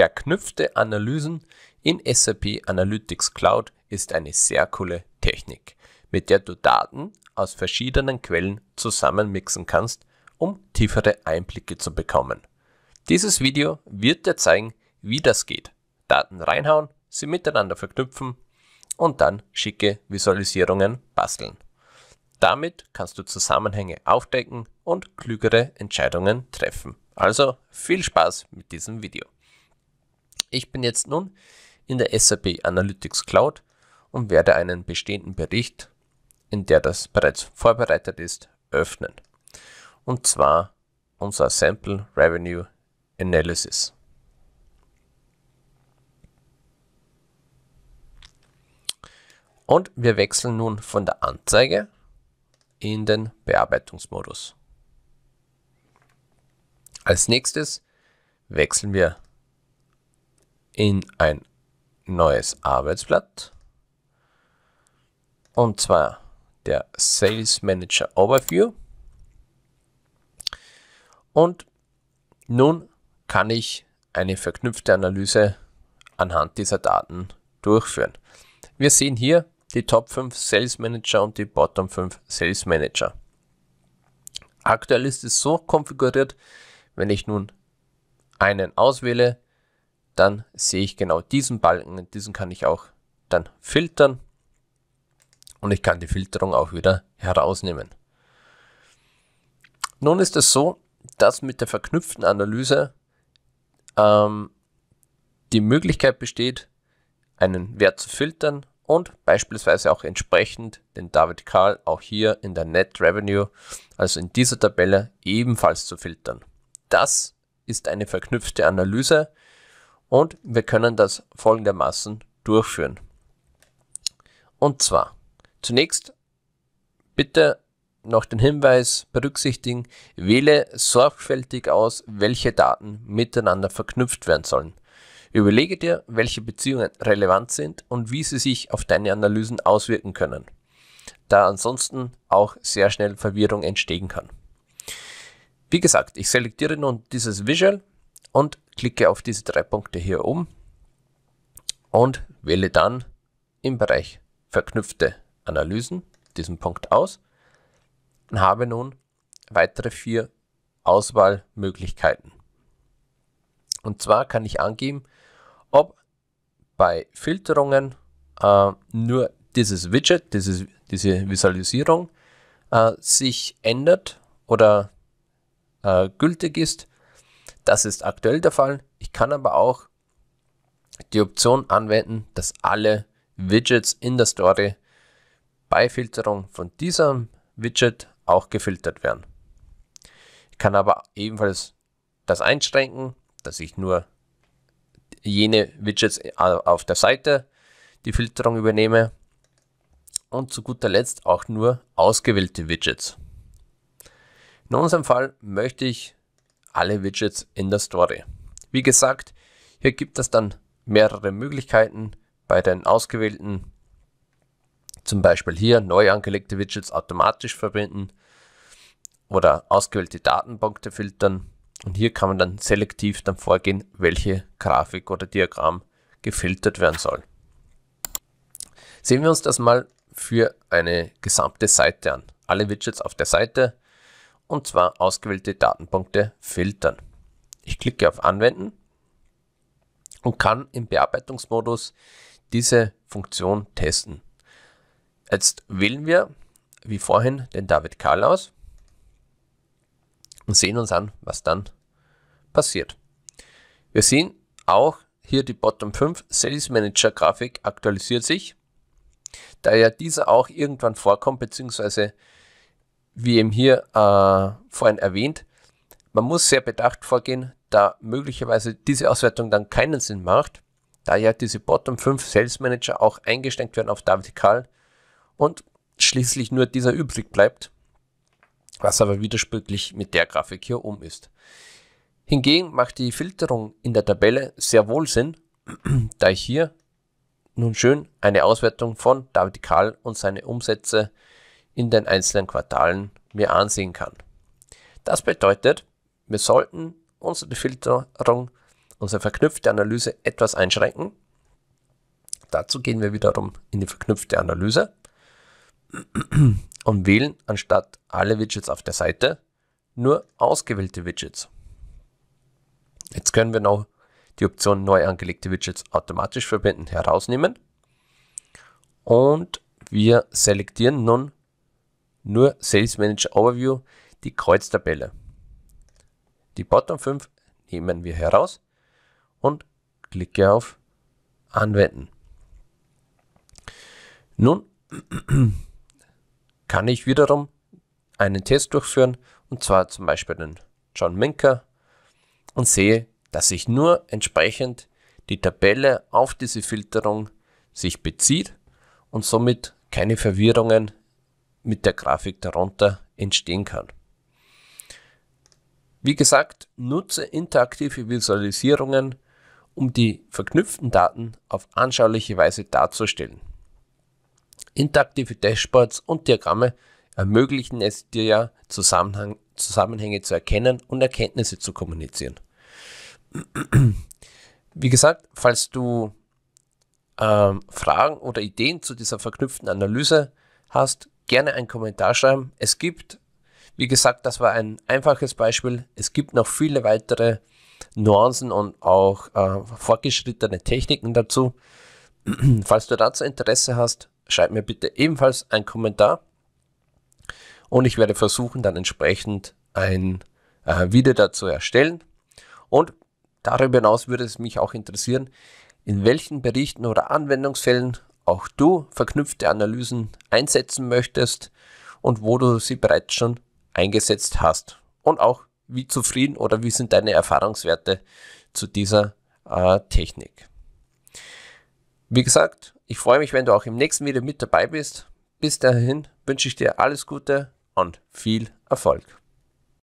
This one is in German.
Verknüpfte Analysen in SAP Analytics Cloud ist eine sehr coole Technik, mit der du Daten aus verschiedenen Quellen zusammenmixen kannst, um tiefere Einblicke zu bekommen. Dieses Video wird dir zeigen, wie das geht. Daten reinhauen, sie miteinander verknüpfen und dann schicke Visualisierungen basteln. Damit kannst du Zusammenhänge aufdecken und klügere Entscheidungen treffen. Also viel Spaß mit diesem Video. Ich bin jetzt nun in der SAP Analytics Cloud und werde einen bestehenden Bericht, in der das bereits vorbereitet ist, öffnen. Und zwar unser Sample Revenue Analysis. Und wir wechseln nun von der Anzeige in den Bearbeitungsmodus. Als nächstes wechseln wir in ein neues Arbeitsblatt. Und zwar der Sales Manager Overview. Und nun kann ich eine verknüpfte Analyse anhand dieser Daten durchführen. Wir sehen hier die Top 5 Sales Manager und die Bottom 5 Sales Manager. Aktuell ist es so konfiguriert, wenn ich nun einen auswähle, dann sehe ich genau diesen Balken. Diesen kann ich auch dann filtern und ich kann die Filterung auch wieder herausnehmen. Nun ist es so, dass mit der verknüpften Analyse ähm, die Möglichkeit besteht, einen Wert zu filtern und beispielsweise auch entsprechend den David Karl auch hier in der Net Revenue, also in dieser Tabelle, ebenfalls zu filtern. Das ist eine verknüpfte Analyse und wir können das folgendermaßen durchführen. Und zwar, zunächst bitte noch den Hinweis berücksichtigen, wähle sorgfältig aus, welche Daten miteinander verknüpft werden sollen. Überlege dir, welche Beziehungen relevant sind und wie sie sich auf deine Analysen auswirken können, da ansonsten auch sehr schnell Verwirrung entstehen kann. Wie gesagt, ich selektiere nun dieses Visual und klicke auf diese drei Punkte hier oben und wähle dann im Bereich verknüpfte Analysen diesen Punkt aus und habe nun weitere vier Auswahlmöglichkeiten. Und zwar kann ich angeben, ob bei Filterungen äh, nur dieses Widget, dieses, diese Visualisierung äh, sich ändert oder äh, gültig ist das ist aktuell der Fall. Ich kann aber auch die Option anwenden, dass alle Widgets in der Story bei Filterung von diesem Widget auch gefiltert werden. Ich kann aber ebenfalls das einschränken, dass ich nur jene Widgets äh, auf der Seite die Filterung übernehme und zu guter Letzt auch nur ausgewählte Widgets. In unserem Fall möchte ich alle Widgets in der Story. Wie gesagt, hier gibt es dann mehrere Möglichkeiten bei den ausgewählten, zum Beispiel hier neu angelegte Widgets automatisch verbinden oder ausgewählte Datenpunkte filtern. Und hier kann man dann selektiv dann vorgehen, welche Grafik oder Diagramm gefiltert werden soll. Sehen wir uns das mal für eine gesamte Seite an. Alle Widgets auf der Seite und zwar ausgewählte Datenpunkte filtern. Ich klicke auf Anwenden und kann im Bearbeitungsmodus diese Funktion testen. Jetzt wählen wir, wie vorhin, den David Karl aus und sehen uns an, was dann passiert. Wir sehen auch hier die Bottom 5 Sales Manager Grafik aktualisiert sich, da ja dieser auch irgendwann vorkommt bzw wie eben hier äh, vorhin erwähnt, man muss sehr bedacht vorgehen, da möglicherweise diese Auswertung dann keinen Sinn macht, da ja diese Bottom 5 Sales Manager auch eingeschränkt werden auf David vertikal und schließlich nur dieser übrig bleibt, was aber widersprüchlich mit der Grafik hier oben ist. Hingegen macht die Filterung in der Tabelle sehr wohl Sinn, da ich hier nun schön eine Auswertung von David Karl und seine Umsätze in den einzelnen Quartalen mir ansehen kann. Das bedeutet, wir sollten unsere Filterung, unsere verknüpfte Analyse etwas einschränken. Dazu gehen wir wiederum in die verknüpfte Analyse und wählen anstatt alle Widgets auf der Seite nur ausgewählte Widgets. Jetzt können wir noch die Option neu angelegte Widgets automatisch verbinden herausnehmen und wir selektieren nun nur Sales Manager Overview, die Kreuztabelle. Die Bottom 5 nehmen wir heraus und klicke auf Anwenden. Nun kann ich wiederum einen Test durchführen und zwar zum Beispiel den John Minker und sehe, dass sich nur entsprechend die Tabelle auf diese Filterung sich bezieht und somit keine Verwirrungen mit der Grafik darunter entstehen kann. Wie gesagt, nutze interaktive Visualisierungen, um die verknüpften Daten auf anschauliche Weise darzustellen. Interaktive Dashboards und Diagramme ermöglichen es dir ja, Zusammenhang, Zusammenhänge zu erkennen und Erkenntnisse zu kommunizieren. Wie gesagt, falls du ähm, Fragen oder Ideen zu dieser verknüpften Analyse hast, gerne einen Kommentar schreiben. Es gibt, wie gesagt, das war ein einfaches Beispiel. Es gibt noch viele weitere Nuancen und auch äh, fortgeschrittene Techniken dazu. Falls du dazu Interesse hast, schreib mir bitte ebenfalls einen Kommentar und ich werde versuchen, dann entsprechend ein äh, Video dazu erstellen. Und darüber hinaus würde es mich auch interessieren, in welchen Berichten oder Anwendungsfällen auch du verknüpfte Analysen einsetzen möchtest und wo du sie bereits schon eingesetzt hast. Und auch, wie zufrieden oder wie sind deine Erfahrungswerte zu dieser äh, Technik. Wie gesagt, ich freue mich, wenn du auch im nächsten Video mit dabei bist. Bis dahin wünsche ich dir alles Gute und viel Erfolg.